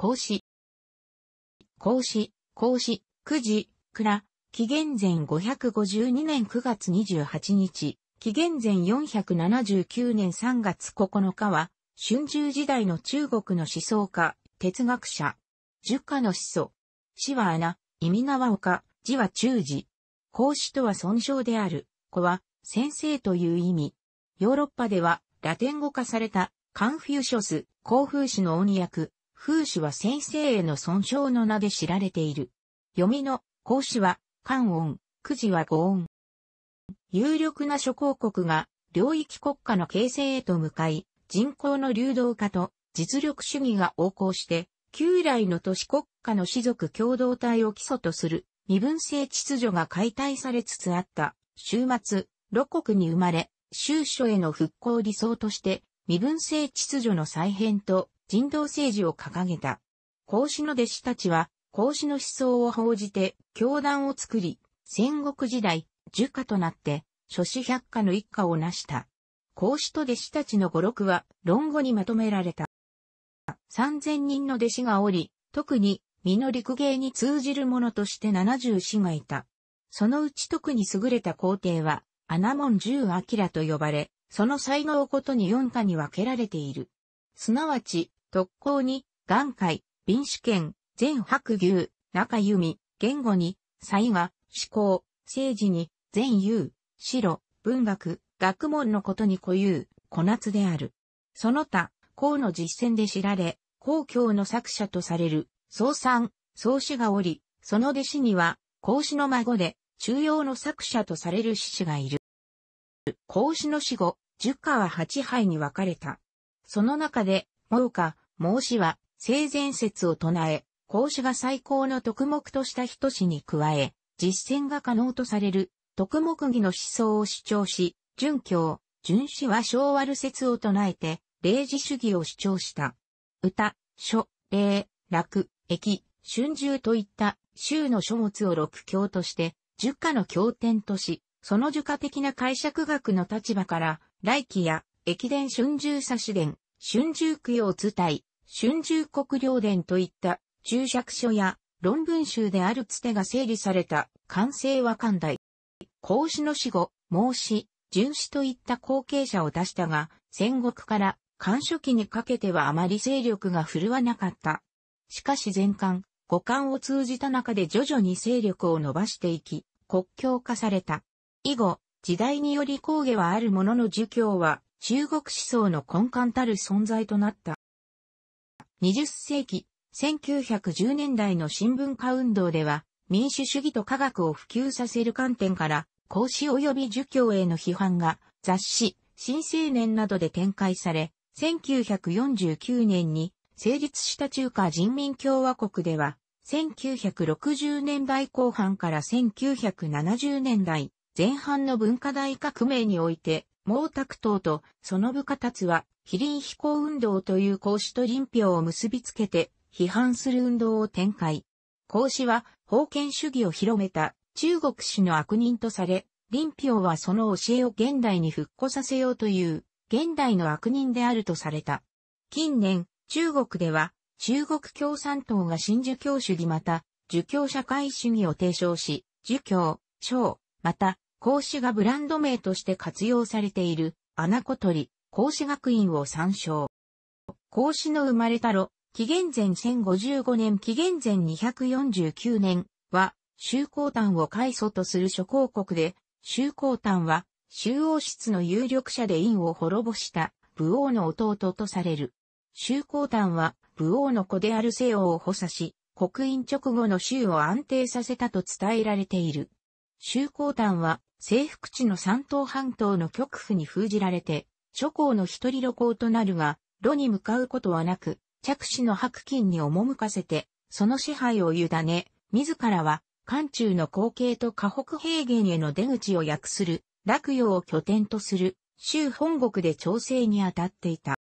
孔子。孔子、孔子、九時、倉、紀元前552年9月28日、紀元前479年3月9日は、春秋時代の中国の思想家、哲学者。儒家の始祖。死は穴、意味縄丘、字は中字。孔子とは尊称である。子は、先生という意味。ヨーロッパでは、ラテン語化された、カンフューショス、興風子の音訳、風刺は先生への損傷の名で知られている。読みの、孔子は、漢音、九字は五音。有力な諸公国が、領域国家の形成へと向かい、人口の流動化と実力主義が横行して、旧来の都市国家の士族共同体を基礎とする身分制秩序が解体されつつあった。終末、六国に生まれ、州所への復興を理想として、身分制秩序の再編と人道政治を掲げた。孔子の弟子たちは、孔子の思想を報じて、教団を作り、戦国時代、儒家となって、諸子百家の一家を成した。孔子と弟子たちの語録は、論語にまとめられた。3000人の弟子がおり、特に、身の陸芸に通じる者として70子がいた。そのうち特に優れた皇帝は、アナモン十アキラと呼ばれ、その才能ごとに4家に分けられている。すなわち、特攻に、眼界、臨主権、全白牛、中弓、言語に、才は、思考、政治に、全優、白、文学、学問のことに固有、小夏である。その他、孔の実践で知られ、公教の作者とされる、宋三、宋氏がおり、その弟子には、孔子の孫で、中央の作者とされる志士がいる。孔子の死後、十家は八杯に分かれた。その中で、毛家、孟子は、性善説を唱え、孔子が最高の徳目とした人氏に加え、実践が可能とされる、徳目義の思想を主張し、準教、準子は昭和る説を唱えて、礼事主義を主張した。歌、書、礼、楽、駅、春秋といった州の書物を六教として、十家の経典とし、その儒家的な解釈学の立場から、来期や、駅伝春秋差し伝、春秋供養伝体、春秋国領伝といった注釈書や論文集であるつてが整理された完成和寛大。孔子の死後、孟子、荀子といった後継者を出したが、戦国から漢書期にかけてはあまり勢力が振るわなかった。しかし前漢、五漢を通じた中で徐々に勢力を伸ばしていき、国境化された。以後、時代により工芸はあるものの儒教は中国思想の根幹たる存在となった。20世紀、1910年代の新聞化運動では、民主主義と科学を普及させる観点から、孔子及び儒教への批判が雑誌、新青年などで展開され、1949年に成立した中華人民共和国では、1960年代後半から1970年代前半の文化大革命において、毛沢東とその部下たは非臨飛行運動という孔子と臨票を結びつけて、批判する運動を展開。孔子は、封建主義を広めた中国史の悪人とされ、臨票はその教えを現代に復古させようという、現代の悪人であるとされた。近年、中国では、中国共産党が新儒教主義また、儒教社会主義を提唱し、儒教、商、また、孔子がブランド名として活用されている、穴子鳥。孔子学院を参照。孔子の生まれたろ、紀元前1055年紀元前249年は、周公丹を開祖とする諸公国で、周公丹は、周王室の有力者で院を滅ぼした武王の弟とされる。周公丹は、武王の子である西王を補佐し、国院直後の州を安定させたと伝えられている。周公丹は、征服地の三島半島の極府に封じられて、諸侯の一人旅行となるが、炉に向かうことはなく、着手の白金に赴かせて、その支配を委ね、自らは、漢中の後継と河北平原への出口を訳する、洛陽を拠点とする、州本国で調整に当たっていた。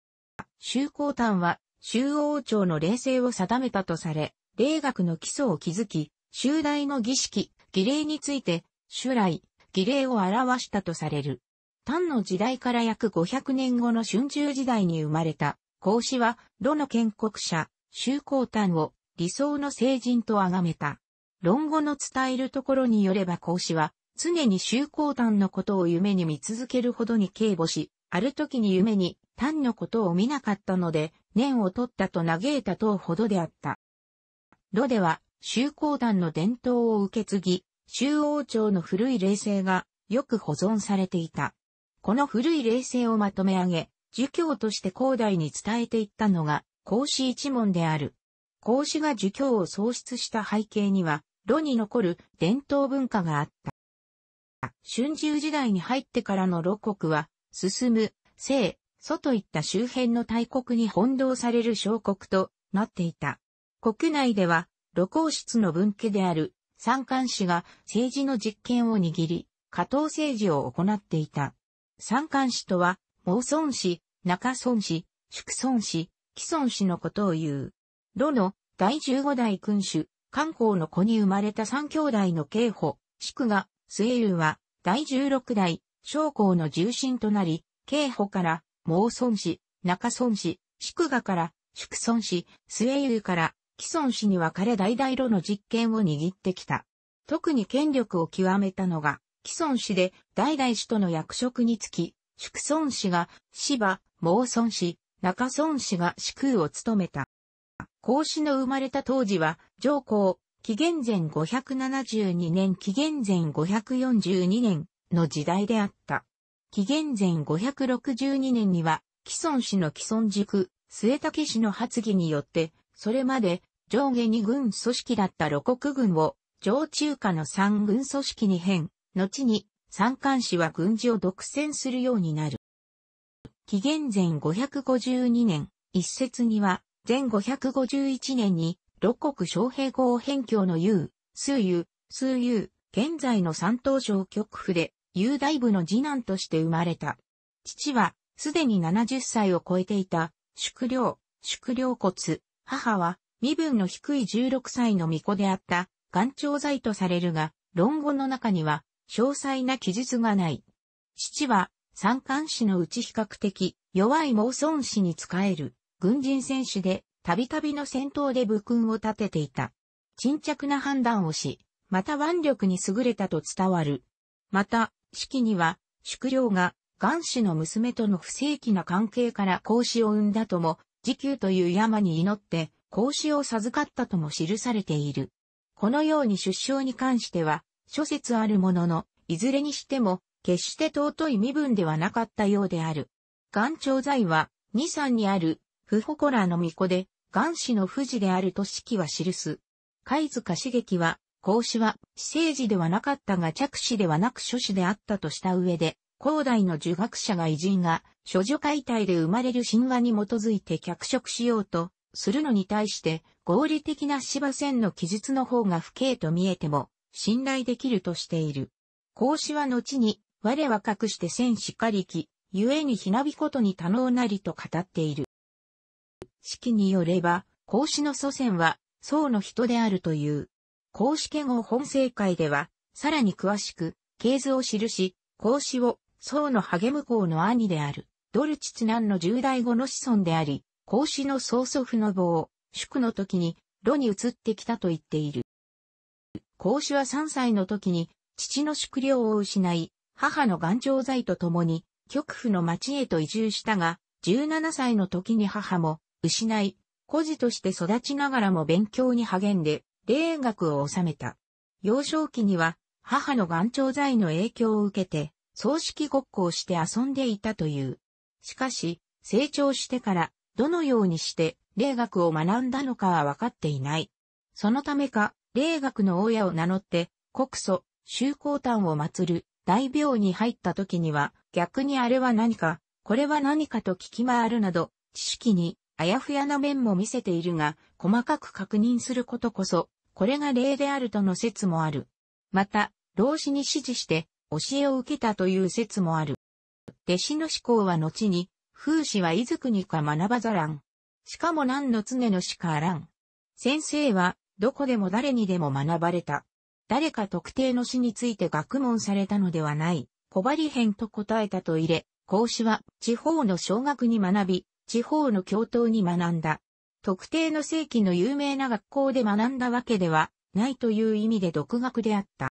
州高丹は、州王朝の霊性を定めたとされ、霊学の基礎を築き、州大の儀式、儀礼について、州来、儀礼を表したとされる。丹の時代から約500年後の春秋時代に生まれた、孔子は、炉の建国者、周公丹を理想の聖人と崇めた。論語の伝えるところによれば孔子は、常に周公丹のことを夢に見続けるほどに警護し、ある時に夢に丹のことを見なかったので、念を取ったと嘆いた等ほどであった。炉では、周公丹の伝統を受け継ぎ、周王朝の古い霊性がよく保存されていた。この古い霊性をまとめ上げ、儒教として広大に伝えていったのが、孔子一門である。孔子が儒教を創出した背景には、炉に残る伝統文化があった。春秋時代に入ってからの炉国は、進む、西、祖といった周辺の大国に翻弄される小国となっていた。国内では、露光室の分家である三観氏が政治の実権を握り、加藤政治を行っていた。三冠市とは、毛孫市、中孫市、祝孫市、既孫市のことを言う。炉の第15代君主、漢光の子に生まれた三兄弟の慶保、祝賀、末雄は、第16代、将校の重臣となり、慶保から、毛孫氏、中孫氏、祝賀から、祝孫氏、末雄から、既孫氏には彼れ大々炉の実権を握ってきた。特に権力を極めたのが、既存氏で代々氏との役職につき、宿孫氏が芝、毛孫氏、中孫氏が司空を務めた。孔子の生まれた当時は、上皇、紀元前572年紀元前542年の時代であった。紀元前562年には、既存氏の既存軸、末竹氏の発議によって、それまで上下二軍組織だった露国軍を上中下の三軍組織に変後に三冠市は軍事を独占するようになる。紀元前552年、一説には、前551年に、六国昌平号辺境の優、数優、数優、現在の山東省極府で、雄大部の次男として生まれた。父は、すでに70歳を超えていた、宿領、宿領骨、母は、身分の低い16歳の巫女であった、眼長剤とされるが、論語の中には、詳細な記述がない。父は、三冠士のうち比較的弱い盲孫士に仕える軍人選手で、たびたびの戦闘で武勲を立てていた。沈着な判断をし、また腕力に優れたと伝わる。また、式には、宿領が、元氏の娘との不正規な関係から孔子を生んだとも、時給という山に祈って、孔子を授かったとも記されている。このように出生に関しては、諸説あるものの、いずれにしても、決して尊い身分ではなかったようである。岩頂在は、二三にある、不誇らの巫女で、岩氏の富士であると式は記す。貝塚茂樹は、孔子は、私生児ではなかったが着子ではなく諸子であったとした上で、高代の儒学者が偉人が、諸女解体で生まれる神話に基づいて脚色しようと、するのに対して、合理的な芝線の記述の方が不敬と見えても、信頼できるとしている。孔子は後に、我は隠して戦士かりゆ故にひなびことに頼能なりと語っている。式によれば、孔子の祖先は、宋の人であるという。孔子家号本政会では、さらに詳しく、系図を記し、孔子を、宋の励む孔の兄である、ドルチツナンの十代後の子孫であり、孔子の曽祖父の母を、宿の時に、炉に移ってきたと言っている。孔子は3歳の時に、父の宿領を失い、母の眼腸剤と共に、極府の町へと移住したが、17歳の時に母も、失い、孤児として育ちながらも勉強に励んで、霊学を収めた。幼少期には、母の眼腸剤の影響を受けて、葬式ごっこをして遊んでいたという。しかし、成長してから、どのようにして、霊学を学んだのかは分かっていない。そのためか、霊学の親を名乗って、国祖、修行丹を祀る、大病に入った時には、逆にあれは何か、これは何かと聞き回るなど、知識に、あやふやな面も見せているが、細かく確認することこそ、これが霊であるとの説もある。また、老子に指示して、教えを受けたという説もある。弟子の思考は後に、風刺はいずくにか学ばざらん。しかも何の常のしかあらん。先生は、どこでも誰にでも学ばれた。誰か特定の死について学問されたのではない、小針編と答えたと入れ、孔子は地方の小学に学び、地方の教頭に学んだ。特定の世紀の有名な学校で学んだわけではないという意味で独学であった。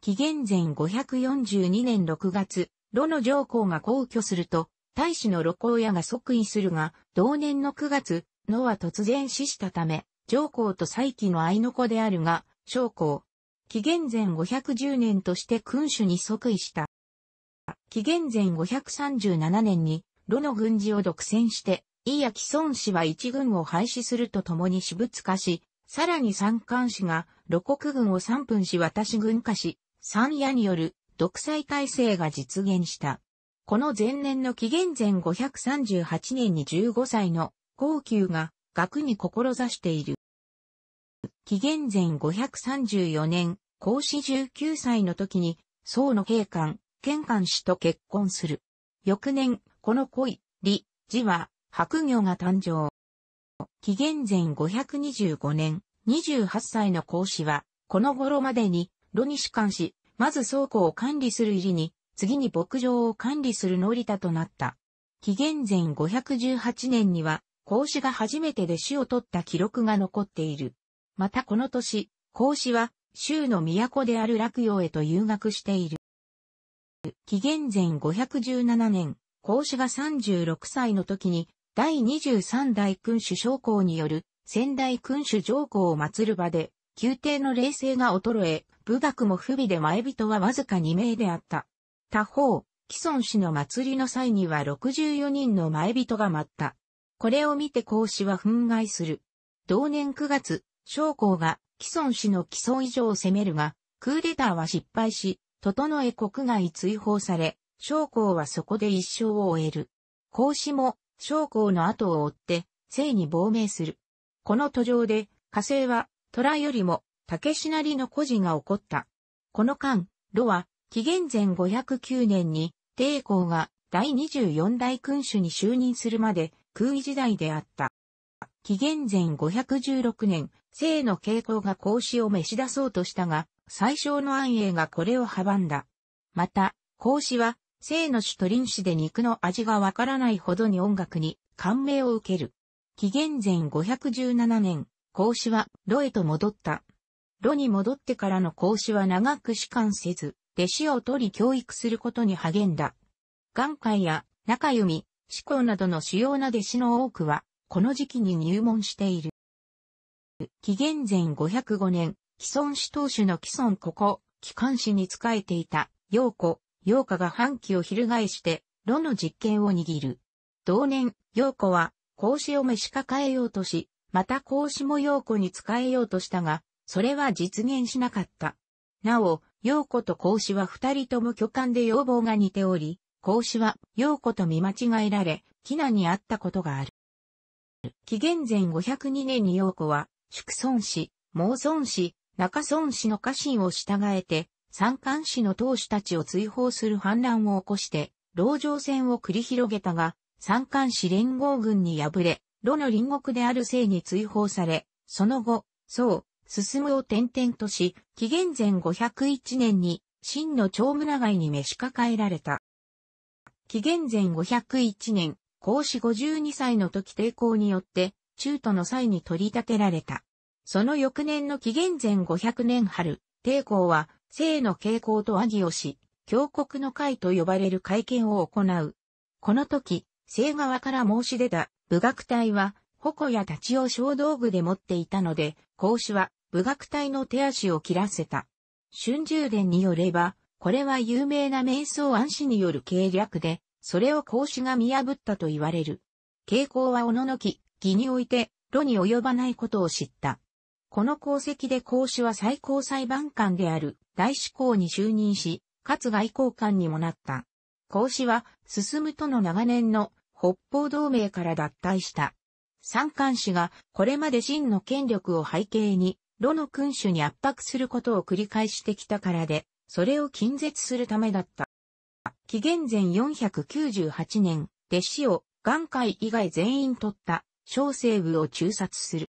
紀元前542年6月、炉の上皇が皇居すると、大使の炉公屋が即位するが、同年の9月、野は突然死したため、上皇と再起の愛の子であるが、将校。紀元前510年として君主に即位した。紀元前537年に、炉の軍事を独占して、伊谷既孫氏は一軍を廃止するとともに私物化し、さらに三冠氏が、露国軍を三分し私軍化し、三夜による独裁体制が実現した。この前年の紀元前538年に15歳の高級が学に志している。紀元前534年、孔子19歳の時に、宋の兵官、玄関氏と結婚する。翌年、この恋、李、字は、白魚が誕生。紀元前525年、28歳の孔子は、この頃までに、炉に士官し、まず倉庫を管理する入りに、次に牧場を管理する乗田となった。紀元前518年には、孔子が初めて弟子を取った記録が残っている。またこの年、孔子は、州の都である洛陽へと留学している。紀元前517年、孔子が36歳の時に、第23代君主将校による、仙台君主上皇を祀る場で、宮廷の霊性が衰え、武学も不備で前人はわずか2名であった。他方、既存氏の祭りの際には64人の前人が待った。これを見て孔子は憤慨する。同年9月、将校が既存氏の基礎以上を攻めるが、クーデターは失敗し、整え国外追放され、将校はそこで一生を終える。孔子も将校の後を追って、生に亡命する。この途上で、火星は、虎よりも、竹しなりの孤児が起こった。この間、炉は、紀元前509年に、帝公が第24代君主に就任するまで、空位時代であった。紀元前516年、生の傾向が孔子を召し出そうとしたが、最小の安永がこれを阻んだ。また、孔子は、生の主と臨死で肉の味がわからないほどに音楽に感銘を受ける。紀元前517年、孔子は、炉へと戻った。炉に戻ってからの孔子は長く士官せず、弟子を取り教育することに励んだ。眼界や中弓、志向などの主要な弟子の多くは、この時期に入門している。紀元前505年、既存氏当主の既存ここ、機関士に仕えていた、陽子、陽子が反旗を翻して、炉の実権を握る。同年、陽子は、孔子を召し抱えようとし、また孔子も陽子に仕えようとしたが、それは実現しなかった。なお、陽子と孔子は二人とも巨漢で要望が似ており、孔子は、陽子と見間違えられ、キナに会ったことがある。紀元前502年に陽子は、祝孫氏、毛孫氏、中孫氏の家臣を従えて、三冠氏の当主たちを追放する反乱を起こして、牢城戦を繰り広げたが、三冠氏連合軍に敗れ、炉の隣国である姓に追放され、その後、宋、進むを転々とし、紀元前501年に、真の長村街に召し抱えられた。紀元前501年、孔子52歳の時抵抗によって、中途の際に取り立てられた。その翌年の紀元前500年春、抵抗は、生の傾向と和議をし、教国の会と呼ばれる会見を行う。この時、生側から申し出た武学隊は、矛や立ちを小道具で持っていたので、孔子は武学隊の手足を切らせた。春秋伝によれば、これは有名な瞑想暗示による計略で、それを孔子が見破ったと言われる。傾向はおののき、義において、炉に及ばないことを知った。この功績で孔子は最高裁判官である大司公に就任し、かつ外交官にもなった。孔子は、進むとの長年の北方同盟から脱退した。三冠氏がこれまで真の権力を背景に、炉の君主に圧迫することを繰り返してきたからで、それを近絶するためだった。紀元前498年、弟子を眼界以外全員取った小生部を中殺する。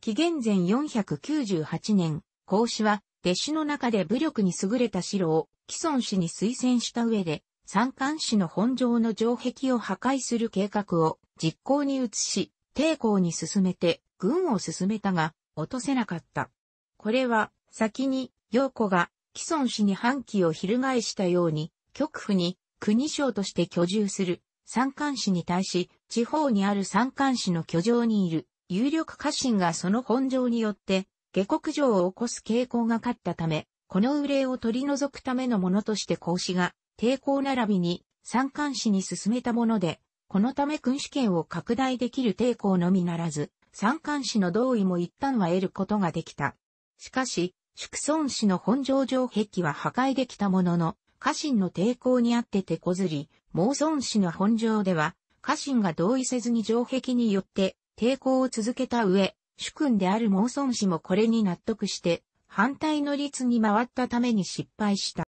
紀元前498年、孔子は弟子の中で武力に優れた城を既存氏に推薦した上で、三冠氏の本城の城壁を破壊する計画を実行に移し、抵抗に進めて軍を進めたが、落とせなかった。これは先に陽子が既存氏に反旗を翻したように、極府に国省として居住する三冠氏に対し、地方にある三冠氏の居城にいる有力家臣がその本城によって、下国城を起こす傾向が勝ったため、この憂いを取り除くためのものとして孔子が、抵抗並びに三冠氏に進めたもので、このため君主権を拡大できる抵抗のみならず、三冠氏の同意も一旦は得ることができた。しかし、宿孫氏の本城城壁は破壊できたものの、家臣の抵抗にあって手こずり、孟孫氏の本城では、家臣が同意せずに城壁によって抵抗を続けた上、主君である孟孫氏もこれに納得して、反対の率に回ったために失敗した。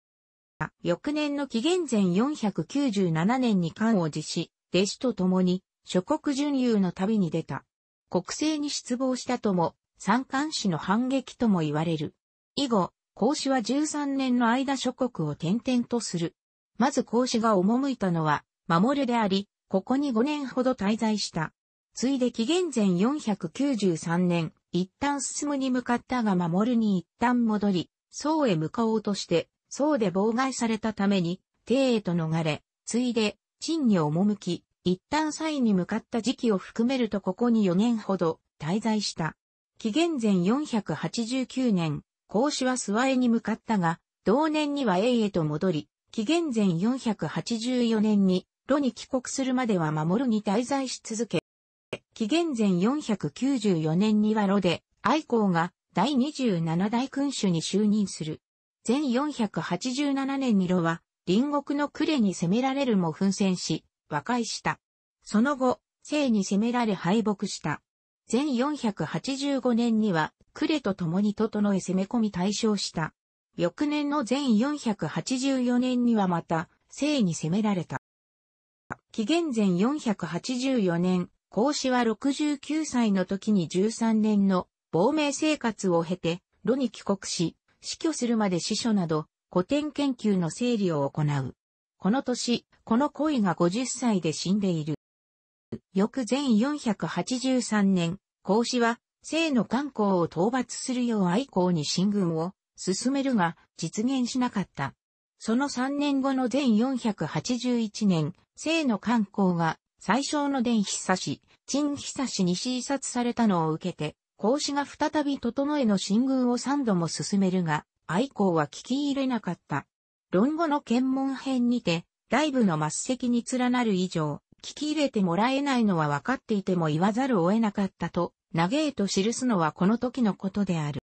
翌年の紀元前497年に官を辞し、弟子と共に諸国巡遊の旅に出た。国政に失望したとも、三冠氏の反撃とも言われる。以後、孔子は13年の間諸国を転々とする。まず孔子が赴いたのは、守るであり、ここに5年ほど滞在した。ついで紀元前493年、一旦進むに向かったが守るに一旦戻り、宋へ向かおうとして、宋で妨害されたために、帝へと逃れ、ついで、陳に赴き、一旦蔡に向かった時期を含めるとここに4年ほど滞在した。紀元前489年、孔子は諏訪へに向かったが、同年には永へと戻り、紀元前484年に、炉に帰国するまでは守るに滞在し続け、紀元前494年には炉で、愛公が第27代君主に就任する。前487年に炉は、隣国の呉に攻められるも奮戦し、和解した。その後、聖に攻められ敗北した。1485年には、呉と共に整え攻め込み大勝した。翌年の1484年にはまた、西に攻められた。紀元前484年、孔子は69歳の時に13年の亡命生活を経て、炉に帰国し、死去するまで司書など、古典研究の整理を行う。この年、この恋が50歳で死んでいる。翌1483年、孔子は、聖の観光を討伐するよう愛好に進軍を進めるが、実現しなかった。その3年後の1481年、聖の観光が最小の伝久し、陳久しに視察されたのを受けて、孔子が再び整えの進軍を3度も進めるが、愛好は聞き入れなかった。論語の検問編にて、ライブの末席に連なる以上、聞き入れてもらえないのは分かっていても言わざるを得なかったと、嘆えと記すのはこの時のことである。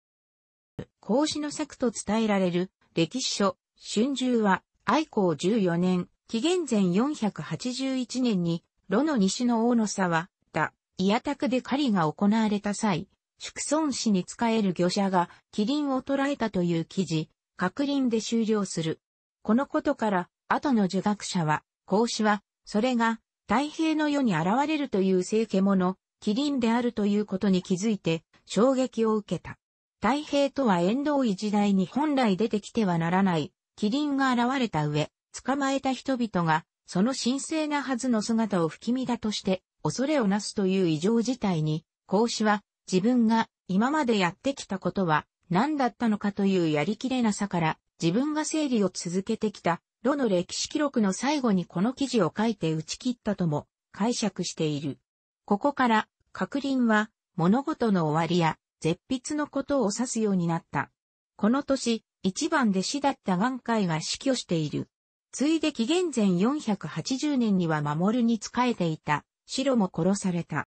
孔子の作と伝えられる歴史書、春秋は、愛好14年、紀元前481年に、炉の西の大野沢、だ、伊谷宅で狩りが行われた際、祝孫氏に仕える魚者が、麒麟を捕らえたという記事、確林で終了する。このことから、後の儒学者は、孔子は、それが、太平の世に現れるという聖獣、麒麟であるということに気づいて衝撃を受けた。太平とは遠藤医時代に本来出てきてはならない麒麟が現れた上、捕まえた人々がその神聖なはずの姿を不気味だとして恐れをなすという異常事態に、孔子は自分が今までやってきたことは何だったのかというやりきれなさから自分が整理を続けてきたどの歴史記録の最後にこの記事を書いて打ち切ったとも解釈している。ここから、確林は物事の終わりや絶筆のことを指すようになった。この年、一番弟子だった眼界が死去している。ついで紀元前480年には守るに仕えていた、白も殺された。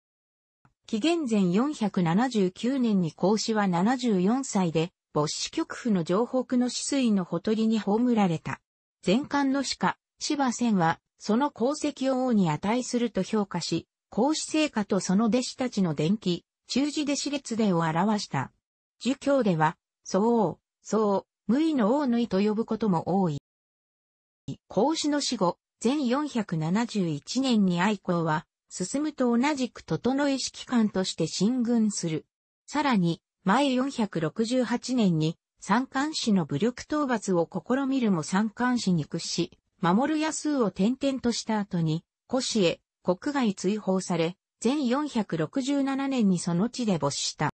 紀元前479年に孔子は74歳で、母子極府の城北の死水のほとりに葬られた。前漢の歯科、芝仙は、その功績を王に値すると評価し、孔子聖家とその弟子たちの伝記、中字弟子列伝を表した。儒教では、相王、宗、無意の王縫と呼ぶことも多い。孔子の死後、全471年に愛好は、進むと同じく整え指揮官として進軍する。さらに、前468年に、三冠市の武力討伐を試みるも三冠市に屈し、守る安を転々とした後に、古市へ国外追放され、全467年にその地で没した。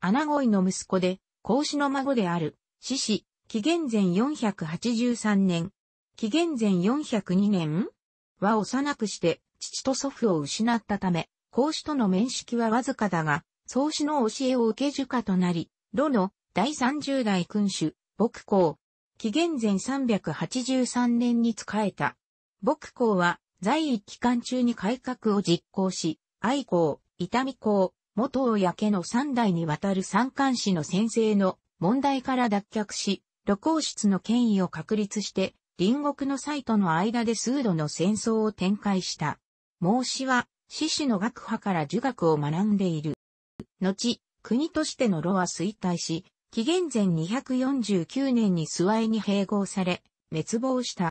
穴恋の息子で、孔子の孫である、獅子、紀元前483年、紀元前402年は幼くして、父と祖父を失ったため、孔子との面識はわずかだが、宗子の教えを受け儒家となり、炉の第30代君主、牧公。紀元前383年に仕えた。牧公は、在位期間中に改革を実行し、愛公、伊丹公、元親家の3代にわたる三冠士の先生の問題から脱却し、露光室の権威を確立して、隣国の妻との間で数度の戦争を展開した。孟子は、獅子の学派から儒学を学んでいる。後、国としての炉は衰退し、紀元前249年にスワイに併合され、滅亡した。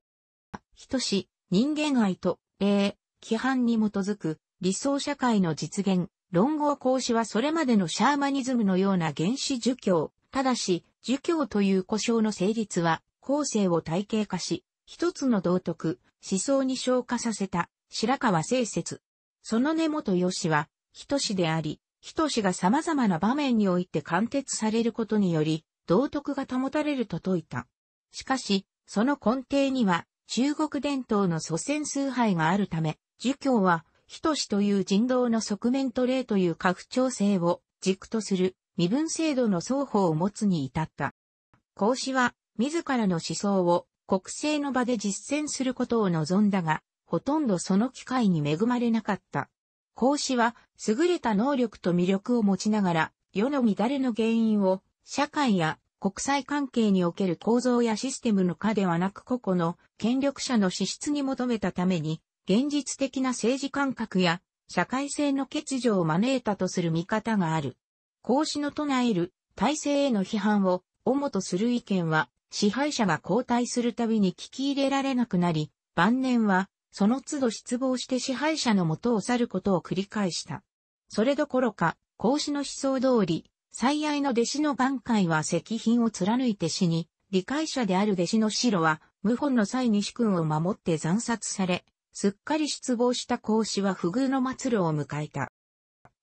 人し、人間愛と、礼、規範に基づく、理想社会の実現、論語講師はそれまでのシャーマニズムのような原始儒教、ただし、儒教という故障の成立は、後世を体系化し、一つの道徳、思想に昇華させた、白川清説。その根本義は、人志であり、仁が様々な場面において貫徹されることにより、道徳が保たれると説いた。しかし、その根底には、中国伝統の祖先崇拝があるため、儒教は、仁という人道の側面と霊という拡張性を軸とする身分制度の双方を持つに至った。孔子は自らの思想を国政の場で実践することを望んだが、ほとんどその機会に恵まれなかった。孔子は、優れた能力と魅力を持ちながら、世の乱れの原因を、社会や国際関係における構造やシステムの下ではなく個々の権力者の資質に求めたために、現実的な政治感覚や社会性の欠如を招いたとする見方がある。孔子の唱える体制への批判を主とする意見は、支配者が交代するたびに聞き入れられなくなり、晩年はその都度失望して支配者のもとを去ることを繰り返した。それどころか、孔子の思想通り、最愛の弟子の眼界は石品を貫いて死に、理解者である弟子の白は、謀反の際に主君を守って惨殺され、すっかり失望した孔子は不遇の末路を迎えた。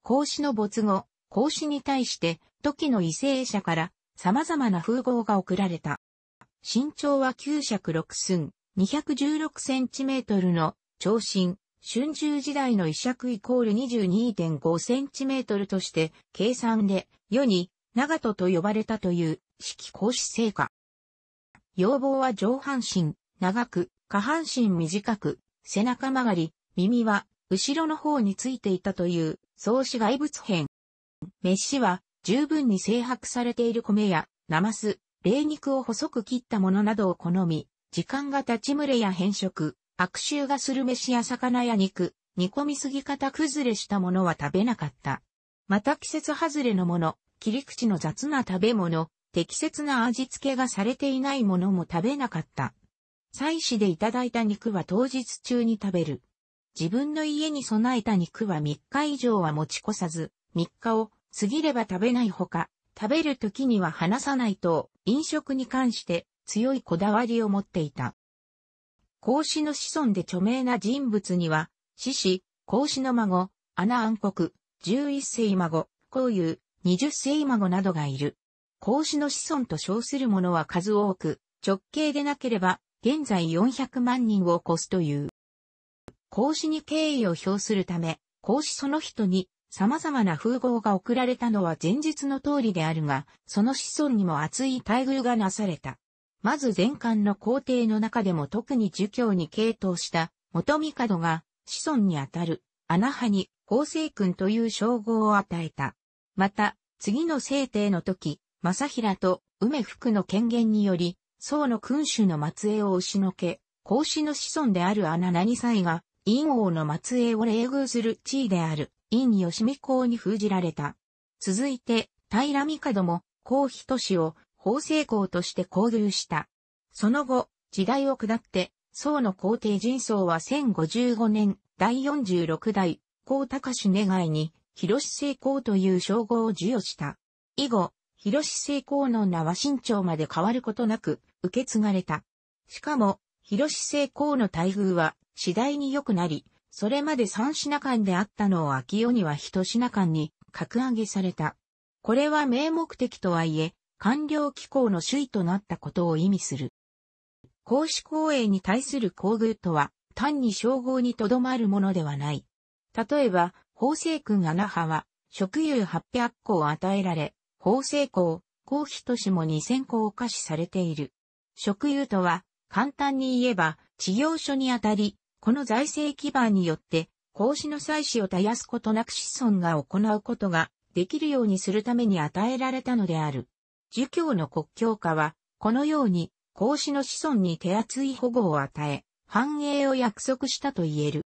孔子の没後、孔子に対して、時の異性者から様々な風貌が贈られた。身長は9尺六寸、216cm の長身、春秋時代の威尺イコール 22.5cm として計算で世に長門と呼ばれたという式公式成果。要望は上半身、長く、下半身短く、背中曲がり、耳は後ろの方についていたという創始外物編。飯は十分に制白されている米や、ナマス、霊肉を細く切ったものなどを好み、時間が立ち群れや変色、悪臭がする飯や魚や肉、煮込みすぎ方崩れしたものは食べなかった。また季節外れのもの、切り口の雑な食べ物、適切な味付けがされていないものも食べなかった。祭祀でいただいた肉は当日中に食べる。自分の家に備えた肉は3日以上は持ち越さず、3日を過ぎれば食べないほか、食べる時には話さないと、飲食に関して強いこだわりを持っていた。孔子の子孫で著名な人物には、獅子、孔子の孫、アナ暗黒、11世孫、孔友、20世孫などがいる。孔子の子孫と称する者は数多く、直系でなければ、現在400万人を超すという。孔子に敬意を表するため、孔子その人に様々な風貌が贈られたのは前述の通りであるが、その子孫にも厚い待遇がなされた。まず前漢の皇帝の中でも特に儒教に傾倒した元帝が子孫にあたる穴派に皇帝君という称号を与えた。また、次の聖帝の時、正平と梅福の権限により、宋の君主の末裔を押しのけ、孔子の子孫である穴何歳が、陰王の末裔を冷遇する地位である、陰義美公に封じられた。続いて、平帝も、孔妃都市を法政公として交流した。その後、時代を下って、宋の皇帝人宗は1055年、第46代、皇高氏願いに、広志成功という称号を授与した。以後、広志成功の名は新朝まで変わることなく、受け継がれた。しかも、広志成功の待遇は、次第に良くなり、それまで三品間であったのを秋代には一品間に格上げされた。これは名目的とはいえ、官僚機構の首位となったことを意味する。公私公営に対する厚遇とは、単に称号にとどまるものではない。例えば、法政君アナ派は、職有800個を与えられ、法政公、公費都市も2000個を貸しされている。職有とは、簡単に言えば、事業所にあたり、この財政基盤によって、公私の祭祀を絶やすことなく子孫が行うことができるようにするために与えられたのである。儒教の国教化は、このように、孔子の子孫に手厚い保護を与え、繁栄を約束したと言える。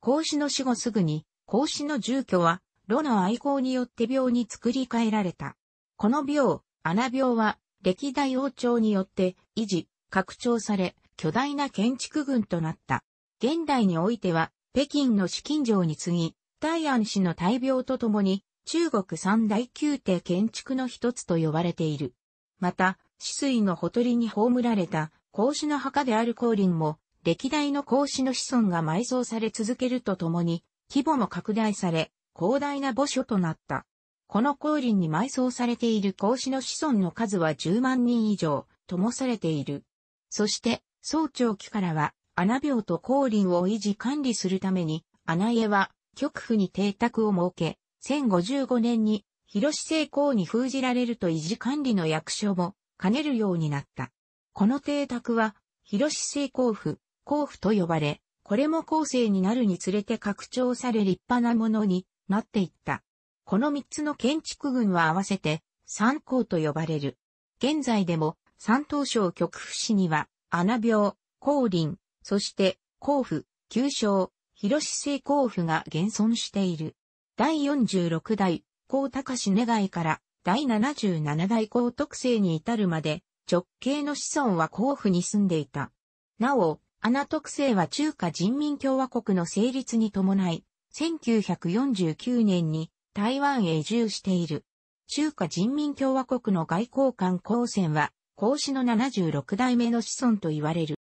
孔子の死後すぐに、孔子の住居は、炉の愛好によって病に作り変えられた。この病、穴病は、歴代王朝によって維持、拡張され、巨大な建築群となった。現代においては、北京の紫禁城に次ぎ、大安氏の大病とともに、中国三大宮廷建築の一つと呼ばれている。また、四水のほとりに葬られた孔子の墓である孔林も、歴代の孔子の子孫が埋葬され続けるとともに、規模も拡大され、広大な墓所となった。この孔林に埋葬されている孔子の子孫の数は10万人以上、ともされている。そして、早朝期からは、穴病と孔林を維持管理するために、穴家は、極府に邸宅を設け、1055年に広志成功に封じられると維持管理の役所も兼ねるようになった。この邸宅は広志成功府、功府と呼ばれ、これも後世になるにつれて拡張され立派なものになっていった。この3つの建築群は合わせて三校と呼ばれる。現在でも山東省局府市には穴病、降林、そして甲府、旧省、広志成功府が現存している。第46代、高高氏願いから、第77代高徳生に至るまで、直系の子孫は甲府に住んでいた。なお、アナ特性は中華人民共和国の成立に伴い、1949年に台湾へ移住している。中華人民共和国の外交官高専は、孔子の76代目の子孫と言われる。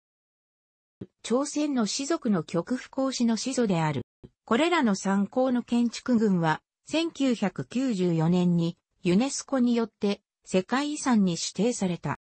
朝鮮の士族の極不孔子の子祖である。これらの参考の建築群は、1994年にユネスコによって世界遺産に指定された。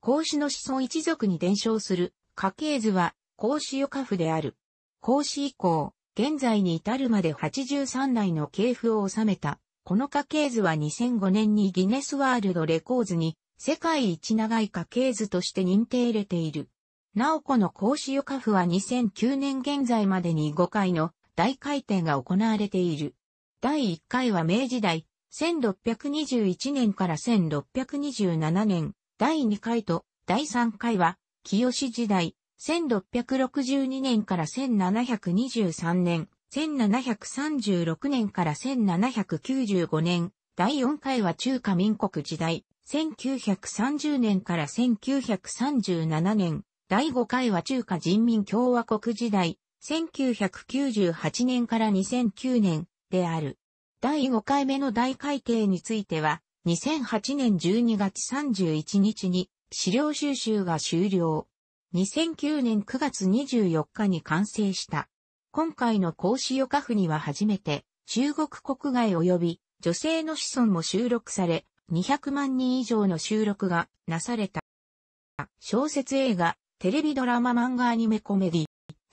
孔子の子孫一族に伝承する家系図は孔子予家父である。孔子以降、現在に至るまで83代の系譜を収めた。この家系図は2005年にギネスワールドレコーズに世界一長い家系図として認定入れている。なおこの孔子予家父は2009年現在までに5回の大回転が行われている。第1回は明治代、1621年から1627年、第2回と第3回は、清時代、1662年から1723年、1736年から1795年、第4回は中華民国時代、1930年から1937年、第5回は中華人民共和国時代、1998年から2009年である。第5回目の大改定については、2008年12月31日に資料収集が終了。2009年9月24日に完成した。今回の講師予科府には初めて、中国国外及び女性の子孫も収録され、200万人以上の収録がなされた。小説映画、テレビドラマ漫画アニメコメディ、